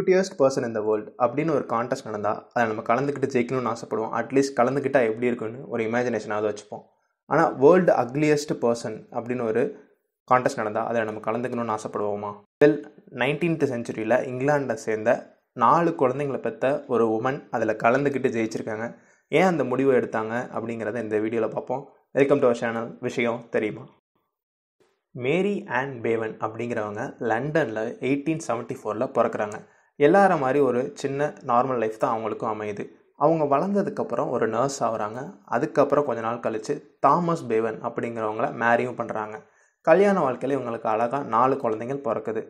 கியூட்டியஸ்ட் person இந்த world அப்படின்னு ஒரு கான்டெஸ்ட் நடந்தால் அதை நம்ம கலந்துக்கிட்டு ஜெயிக்கணும்னு ஆசைப்படுவோம் அட்லீஸ்ட் கலந்துக்கிட்டால் எப்படி இருக்குன்னு ஒரு இமேஜினேஷனாவது வச்சுப்போம் ஆனால் வேர்ல்டு அக்லியஸ்ட் பர்சன் அப்படின்னு ஒரு கான்டெஸ்ட் நடந்தால் அதை நம்ம கலந்துக்கணும்னு ஆசைப்படுவோமா வெல் நைன்டீன்த் செஞ்சுரியில் இங்கிலாண்டை சேர்ந்த நாலு குழந்தைங்களை பெற்ற ஒரு உமன் அதில் கலந்துக்கிட்டு ஜெயிச்சிருக்காங்க ஏன் அந்த முடிவை எடுத்தாங்க அப்படிங்கிறத இந்த வீடியோவில் பார்ப்போம் வெல்கம் டு அவர் சேனல் விஷயம் தெரியுமா மேரி ஆன் பேவன் அப்படிங்கிறவங்க லண்டனில் எயிட்டீன் செவன்ட்டி ஃபோரில் பிறக்கிறாங்க எல்லார மாதிரி ஒரு சின்ன நார்மல் லைஃப் தான் அவங்களுக்கும் அமையுது அவங்க வளர்ந்ததுக்கப்புறம் ஒரு நர்ஸ் ஆகிறாங்க அதுக்கப்புறம் கொஞ்ச நாள் கழித்து தாமஸ் பேவன் அப்படிங்கிறவங்கள மேரியும் பண்ணுறாங்க கல்யாண வாழ்க்கையில் இவங்களுக்கு அழகாக நாலு குழந்தைங்கள் பிறக்குது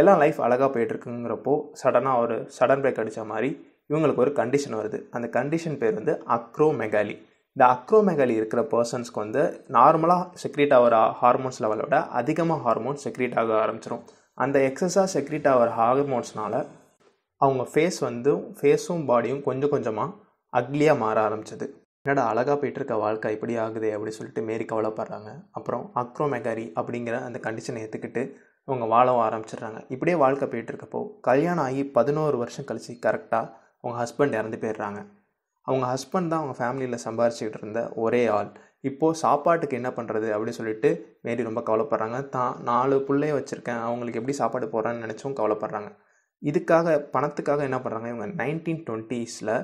எல்லாம் லைஃப் அழகாக போயிட்டுருக்குங்கிறப்போ சடனாக ஒரு சடன் பிரேக் அடித்த மாதிரி இவங்களுக்கு ஒரு கண்டிஷன் வருது அந்த கண்டிஷன் பேர் வந்து அக்ரோமெகாலி இந்த அக்ரோமெகாலி இருக்கிற பர்சன்ஸ்க்கு வந்து நார்மலாக செக்ரீட் ஆகிற ஹார்மோன்ஸ் லெவலை விட அதிகமாக ஹார்மோன்ஸ் செக்ரீட் ஆக ஆரம்பிச்சிடும் அந்த எக்ஸஸாக செக்ரீட் ஆகிற ஹார்மோன்ஸ்னால் அவங்க ஃபேஸ் வந்து ஃபேஸும் பாடியும் கொஞ்சம் கொஞ்சமாக அக்லியாக மாற ஆரம்பிச்சது என்னடா அழகாக போயிட்டுருக்க வாழ்க்கை இப்படி ஆகுது அப்படின்னு சொல்லிட்டு மேரி கவலைப்படுறாங்க அப்புறம் அக்ரோமெகாரி அப்படிங்கிற அந்த கண்டிஷனை ஏற்றுக்கிட்டு அவங்க வாழவும் ஆரம்பிச்சிடுறாங்க இப்படியே வாழ்க்கை போயிட்டுருக்கப்போ கல்யாணம் ஆகி பதினோரு வருஷம் கழித்து கரெக்டாக அவங்க ஹஸ்பண்ட் இறந்து போயிடுறாங்க அவங்க ஹஸ்பண்ட் தான் அவங்க ஃபேமிலியில் சம்பாரிச்சிக்கிட்டு இருந்த ஒரே ஆள் இப்போது சாப்பாட்டுக்கு என்ன பண்ணுறது அப்படின்னு சொல்லிட்டு மேரி ரொம்ப கவலைப்படுறாங்க தான் நாலு பிள்ளைய வச்சுருக்கேன் அவங்களுக்கு எப்படி சாப்பாடு போடுறான்னு நினச்சும் கவலைப்படுறாங்க இதுக்காக பணத்துக்காக என்ன பண்ணுறாங்க இவங்க நைன்டீன் டுவெண்ட்டீஸில்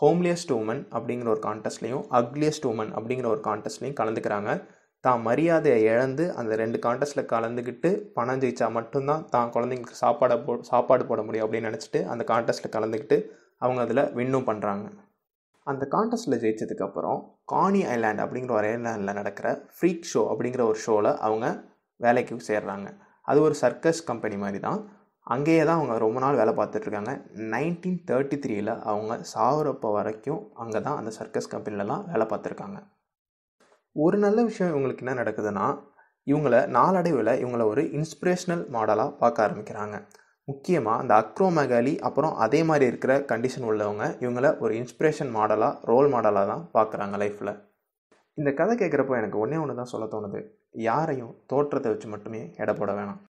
ஹோம்லியஸ்ட் உமன் அப்படிங்கிற ஒரு கான்டெஸ்ட்லேயும் அக்லியஸ்ட் உமன் அப்படிங்கிற ஒரு கான்டெஸ்ட்லேயும் கலந்துக்கிறாங்க தான் மரியாதையை இழந்து அந்த ரெண்டு கான்டெஸ்ட்டில் கலந்துக்கிட்டு பணம் ஜெயித்தா மட்டும்தான் தான் குழந்தைங்களுக்கு சாப்பாடை போ சாப்பாடு போட முடியும் அப்படின்னு நினச்சிட்டு அந்த கான்டெஸ்ட்டில் கலந்துக்கிட்டு அவங்க அதில் வின்னும் பண்ணுறாங்க அந்த கான்டெஸ்ட்டில் ஜெயிச்சதுக்கப்புறம் காணி ஐலாண்ட் அப்படிங்கிற ஒரு ஐலாண்டில் நடக்கிற ஃப்ரீக் ஷோ அப்படிங்கிற ஒரு ஷோவில் அவங்க வேலைக்கு சேர்றாங்க அது ஒரு சர்க்கஸ் கம்பெனி மாதிரி தான் அங்கேயே தான் அவங்க ரொம்ப நாள் வேலை பார்த்துட்ருக்காங்க நைன்டீன் தேர்ட்டி த்ரீயில் அவங்க சாகுறப்போ வரைக்கும் அங்கே தான் அந்த சர்க்கஸ் கம்பெனிலலாம் வேலை பார்த்துருக்காங்க ஒரு நல்ல விஷயம் இவங்களுக்கு என்ன நடக்குதுன்னா இவங்கள நாளடைவில் இவங்கள ஒரு இன்ஸ்பிரேஷனல் மாடலாக பார்க்க ஆரம்பிக்கிறாங்க முக்கியமாக அந்த அக்ரோமகாலி அப்புறம் அதே மாதிரி இருக்கிற கண்டிஷன் உள்ளவங்க இவங்கள ஒரு இன்ஸ்பிரேஷன் மாடலாக ரோல் மாடலாக தான் பார்க்குறாங்க லைஃப்பில் இந்த கதை கேட்குறப்போ எனக்கு ஒன்றே ஒன்று தான் சொல்ல தோணுது யாரையும் தோற்றத்தை வச்சு மட்டுமே எடை போட வேணாம்